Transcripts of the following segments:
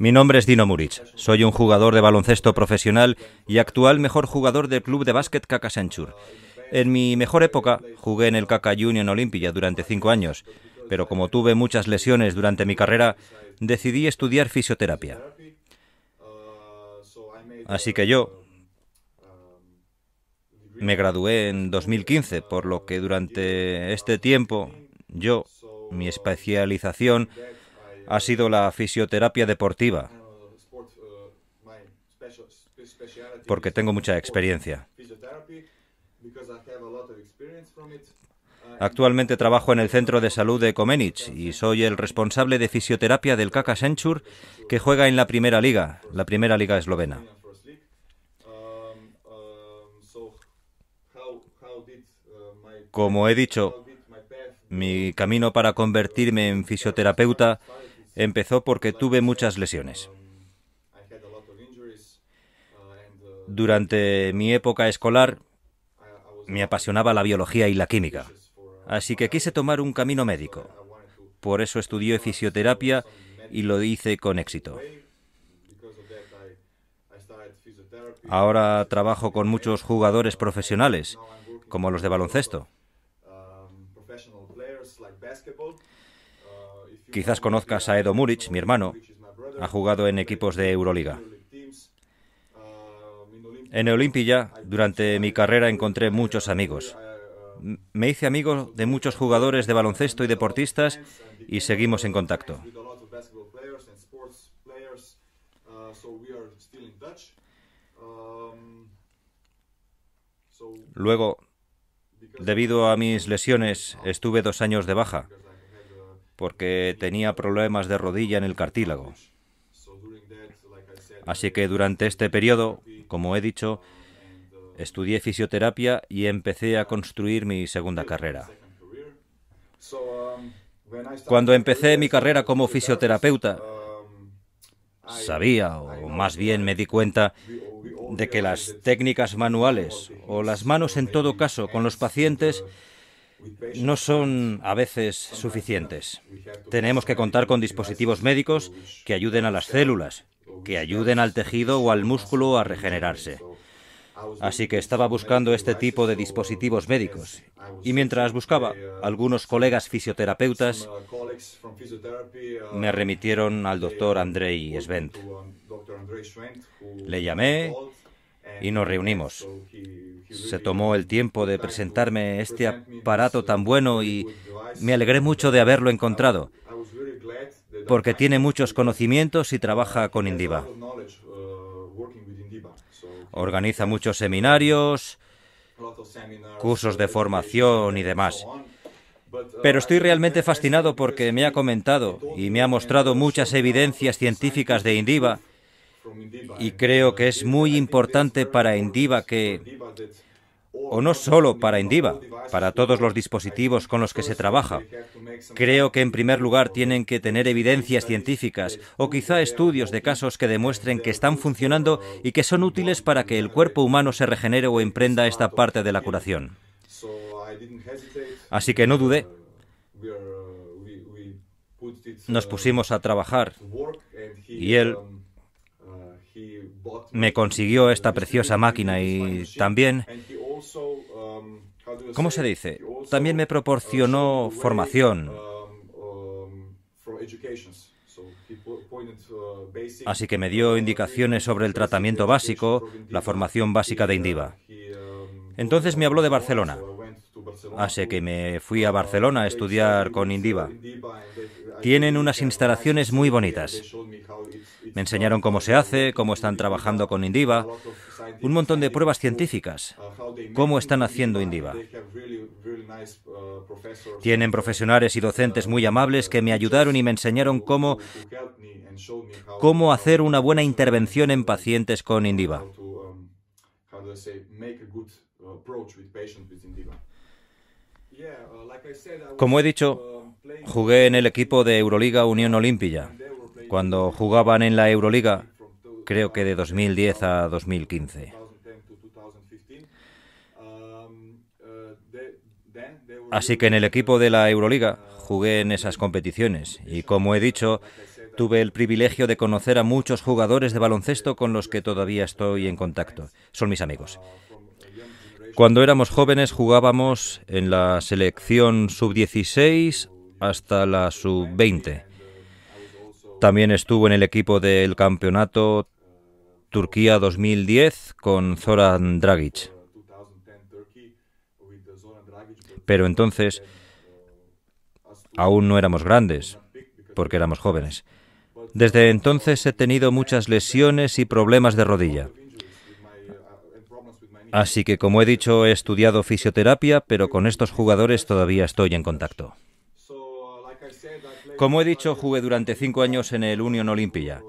Mi nombre es Dino Muric. Soy un jugador de baloncesto profesional y actual mejor jugador del club de básquet Sanchur... En mi mejor época jugué en el Caca Union Olympia durante cinco años, pero como tuve muchas lesiones durante mi carrera, decidí estudiar fisioterapia. Así que yo me gradué en 2015, por lo que durante este tiempo yo, mi especialización ha sido la fisioterapia deportiva, porque tengo mucha experiencia. Actualmente trabajo en el centro de salud de Komenich y soy el responsable de fisioterapia del Kaka que juega en la primera liga, la primera liga eslovena. Como he dicho, mi camino para convertirme en fisioterapeuta empezó porque tuve muchas lesiones. Durante mi época escolar me apasionaba la biología y la química, así que quise tomar un camino médico. Por eso estudié fisioterapia y lo hice con éxito. Ahora trabajo con muchos jugadores profesionales, como los de baloncesto. Quizás conozcas a Edo Muric, mi hermano. Ha jugado en equipos de Euroliga. En Olimpia, durante mi carrera, encontré muchos amigos. Me hice amigo de muchos jugadores de baloncesto y deportistas y seguimos en contacto. Luego, debido a mis lesiones, estuve dos años de baja porque tenía problemas de rodilla en el cartílago. Así que durante este periodo, como he dicho, estudié fisioterapia y empecé a construir mi segunda carrera. Cuando empecé mi carrera como fisioterapeuta, sabía, o más bien me di cuenta, de que las técnicas manuales, o las manos en todo caso, con los pacientes, no son a veces suficientes. Tenemos que contar con dispositivos médicos que ayuden a las células, que ayuden al tejido o al músculo a regenerarse. Así que estaba buscando este tipo de dispositivos médicos. Y mientras buscaba, algunos colegas fisioterapeutas me remitieron al doctor Andrei Svent. Le llamé y nos reunimos se tomó el tiempo de presentarme este aparato tan bueno y me alegré mucho de haberlo encontrado, porque tiene muchos conocimientos y trabaja con Indiva. Organiza muchos seminarios, cursos de formación y demás. Pero estoy realmente fascinado porque me ha comentado y me ha mostrado muchas evidencias científicas de Indiva y creo que es muy importante para Indiva que, o no solo para Indiva, para todos los dispositivos con los que se trabaja, creo que en primer lugar tienen que tener evidencias científicas o quizá estudios de casos que demuestren que están funcionando y que son útiles para que el cuerpo humano se regenere o emprenda esta parte de la curación. Así que no dudé. Nos pusimos a trabajar y él me consiguió esta preciosa máquina y también, ¿cómo se dice? También me proporcionó formación. Así que me dio indicaciones sobre el tratamiento básico, la formación básica de Indiva. Entonces me habló de Barcelona. Así que me fui a Barcelona a estudiar con Indiva. Tienen unas instalaciones muy bonitas. Me enseñaron cómo se hace, cómo están trabajando con Indiva, un montón de pruebas científicas, cómo están haciendo Indiva. Tienen profesionales y docentes muy amables que me ayudaron y me enseñaron cómo, cómo hacer una buena intervención en pacientes con Indiva. Como he dicho, jugué en el equipo de Euroliga Unión Olimpia cuando jugaban en la Euroliga, creo que de 2010 a 2015. Así que en el equipo de la Euroliga jugué en esas competiciones y como he dicho, tuve el privilegio de conocer a muchos jugadores de baloncesto con los que todavía estoy en contacto. Son mis amigos. Cuando éramos jóvenes jugábamos en la selección sub-16 hasta la sub-20. También estuvo en el equipo del campeonato Turquía 2010 con Zoran Dragic. Pero entonces aún no éramos grandes, porque éramos jóvenes. Desde entonces he tenido muchas lesiones y problemas de rodilla. Así que, como he dicho, he estudiado fisioterapia, pero con estos jugadores todavía estoy en contacto. Como he dicho, jugué durante cinco años en el Union Olympia,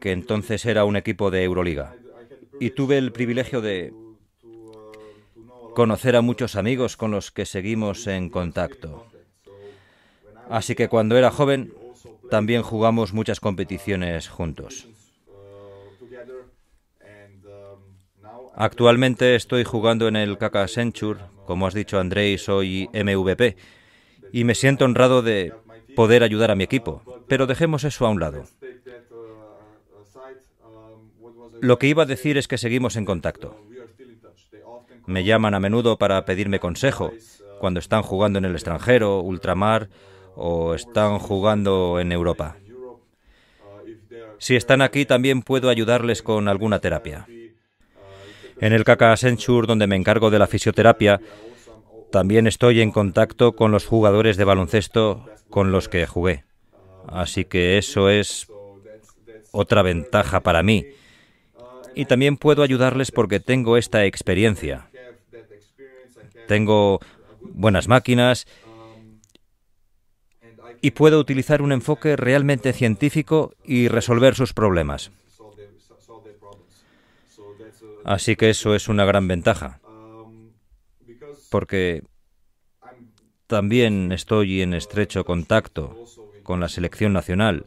que entonces era un equipo de Euroliga, y tuve el privilegio de conocer a muchos amigos con los que seguimos en contacto. Así que cuando era joven, también jugamos muchas competiciones juntos. Actualmente estoy jugando en el Kaka como has dicho Andrei, soy MVP y me siento honrado de poder ayudar a mi equipo. Pero dejemos eso a un lado. Lo que iba a decir es que seguimos en contacto. Me llaman a menudo para pedirme consejo cuando están jugando en el extranjero, ultramar o están jugando en Europa. Si están aquí también puedo ayudarles con alguna terapia. En el Kaka Senchur, donde me encargo de la fisioterapia, también estoy en contacto con los jugadores de baloncesto con los que jugué. Así que eso es otra ventaja para mí. Y también puedo ayudarles porque tengo esta experiencia. Tengo buenas máquinas y puedo utilizar un enfoque realmente científico y resolver sus problemas. Así que eso es una gran ventaja porque también estoy en estrecho contacto con la selección nacional,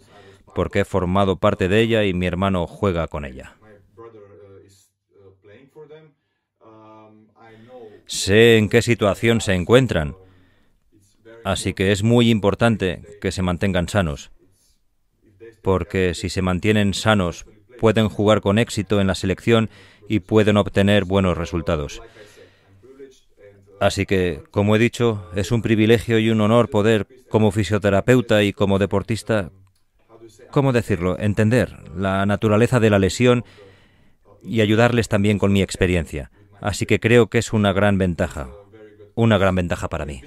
porque he formado parte de ella y mi hermano juega con ella. Sé en qué situación se encuentran, así que es muy importante que se mantengan sanos, porque si se mantienen sanos pueden jugar con éxito en la selección y pueden obtener buenos resultados. Así que, como he dicho, es un privilegio y un honor poder, como fisioterapeuta y como deportista, ¿cómo decirlo?, entender la naturaleza de la lesión y ayudarles también con mi experiencia. Así que creo que es una gran ventaja, una gran ventaja para mí.